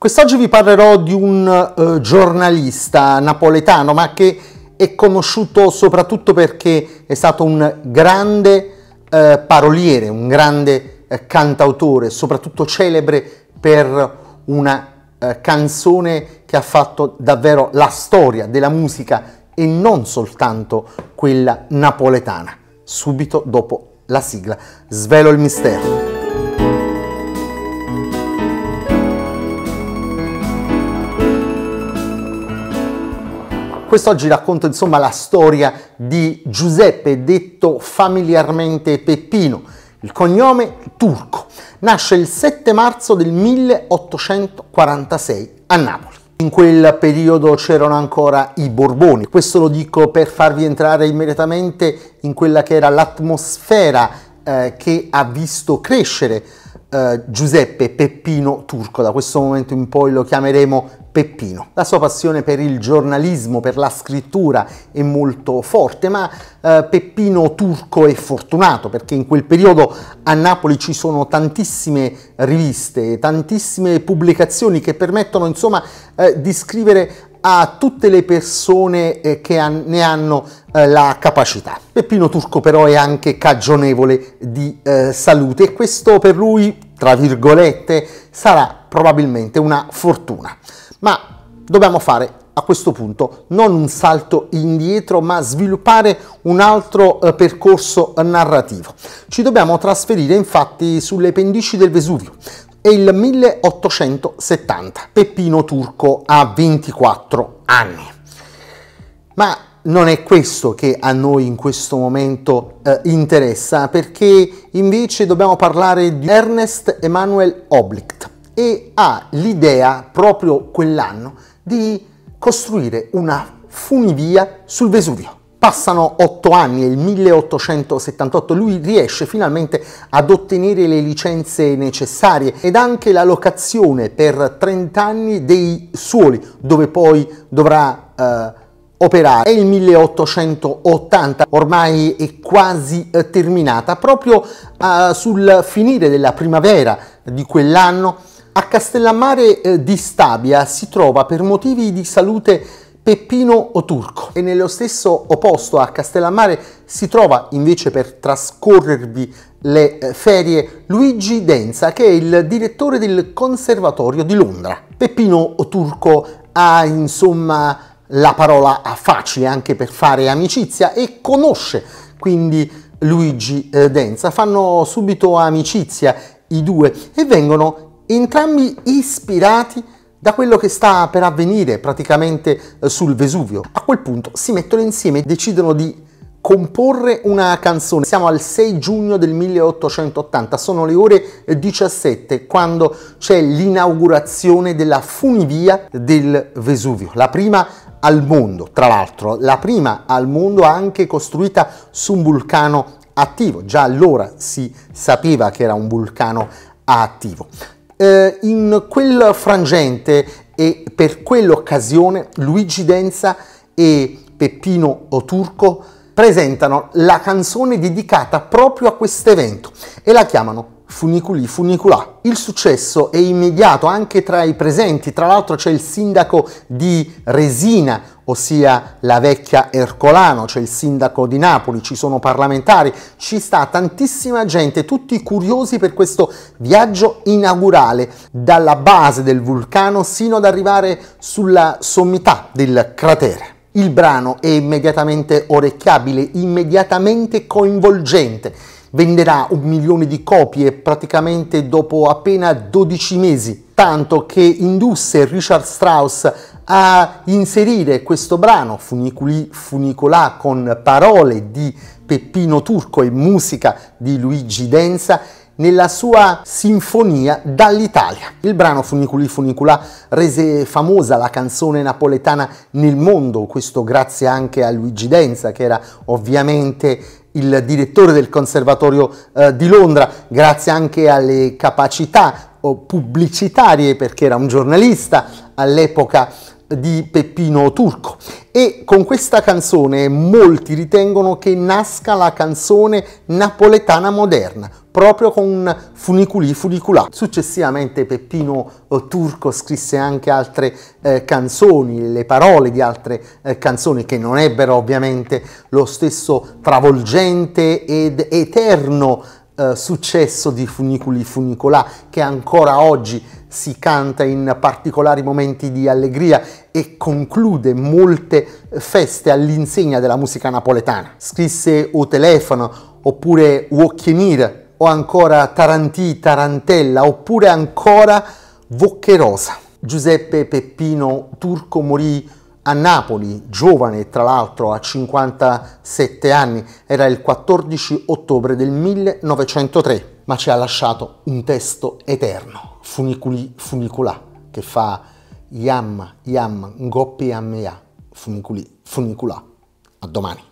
Quest'oggi vi parlerò di un eh, giornalista napoletano, ma che è conosciuto soprattutto perché è stato un grande eh, paroliere, un grande eh, cantautore, soprattutto celebre per una eh, canzone che ha fatto davvero la storia della musica e non soltanto quella napoletana. Subito dopo la sigla, svelo il mistero. Quest'oggi racconto insomma la storia di Giuseppe, detto familiarmente Peppino, il cognome turco. Nasce il 7 marzo del 1846 a Napoli. In quel periodo c'erano ancora i Borboni, questo lo dico per farvi entrare immediatamente in quella che era l'atmosfera eh, che ha visto crescere eh, Giuseppe Peppino Turco, da questo momento in poi lo chiameremo Peppino. La sua passione per il giornalismo, per la scrittura è molto forte, ma eh, Peppino Turco è fortunato perché in quel periodo a Napoli ci sono tantissime riviste, tantissime pubblicazioni che permettono insomma eh, di scrivere a tutte le persone eh, che ne hanno eh, la capacità. Peppino Turco però è anche cagionevole di eh, salute e questo per lui, tra virgolette, sarà probabilmente una fortuna. Ma dobbiamo fare a questo punto non un salto indietro ma sviluppare un altro eh, percorso narrativo. Ci dobbiamo trasferire infatti sulle pendici del Vesuvio, è il 1870. Peppino Turco ha 24 anni. Ma non è questo che a noi in questo momento eh, interessa, perché invece dobbiamo parlare di Ernest Emanuel Oblicht e ha l'idea proprio quell'anno di costruire una funivia sul Vesuvio. Passano otto anni, il 1878, lui riesce finalmente ad ottenere le licenze necessarie ed anche la locazione per 30 anni dei suoli dove poi dovrà eh, operare. È il 1880, ormai è quasi eh, terminata, proprio eh, sul finire della primavera di quell'anno a Castellammare eh, di Stabia si trova per motivi di salute Peppino o Turco. E nello stesso opposto a Castellammare si trova invece per trascorrervi le eh, ferie Luigi Denza, che è il direttore del Conservatorio di Londra. Peppino o Turco ha insomma la parola facile anche per fare amicizia e conosce quindi Luigi eh, Denza. Fanno subito amicizia i due e vengono entrambi ispirati da quello che sta per avvenire praticamente eh, sul Vesuvio. A quel punto si mettono insieme e decidono di comporre una canzone. Siamo al 6 giugno del 1880, sono le ore 17 eh, quando c'è l'inaugurazione della funivia del Vesuvio, la prima al mondo, tra l'altro, la prima al mondo anche costruita su un vulcano attivo. Già allora si sapeva che era un vulcano attivo. Eh, in quel frangente e per quell'occasione Luigi Denza e Peppino Turco presentano la canzone dedicata proprio a questo evento e la chiamano Funiculi Funiculà. Il successo è immediato anche tra i presenti, tra l'altro c'è il sindaco di Resina, ossia la vecchia Ercolano, c'è il sindaco di Napoli, ci sono parlamentari, ci sta tantissima gente, tutti curiosi per questo viaggio inaugurale, dalla base del vulcano sino ad arrivare sulla sommità del cratere. Il brano è immediatamente orecchiabile, immediatamente coinvolgente venderà un milione di copie praticamente dopo appena 12 mesi, tanto che indusse Richard Strauss a inserire questo brano Funiculi Funicolà con parole di Peppino Turco e musica di Luigi Denza nella sua Sinfonia dall'Italia. Il brano Funiculi Funiculà rese famosa la canzone napoletana nel mondo, questo grazie anche a Luigi Denza che era ovviamente il direttore del Conservatorio eh, di Londra, grazie anche alle capacità pubblicitarie, perché era un giornalista all'epoca di Peppino Turco e con questa canzone molti ritengono che nasca la canzone napoletana moderna, proprio con Funiculi Funiculà. Successivamente Peppino eh, Turco scrisse anche altre eh, canzoni, le parole di altre eh, canzoni che non ebbero ovviamente lo stesso travolgente ed eterno eh, successo di Funiculi Funicolà che ancora oggi si canta in particolari momenti di allegria e conclude molte feste all'insegna della musica napoletana. Scrisse O Telefono oppure Occhienir o ancora Tarantì, Tarantella oppure ancora Voccherosa. Giuseppe Peppino Turco morì a Napoli, giovane tra l'altro a 57 anni, era il 14 ottobre del 1903, ma ci ha lasciato un testo eterno, Funiculi Funicula, che fa Yam, Yam, Ngoppi Ammea, Funiculi Funicula. A domani.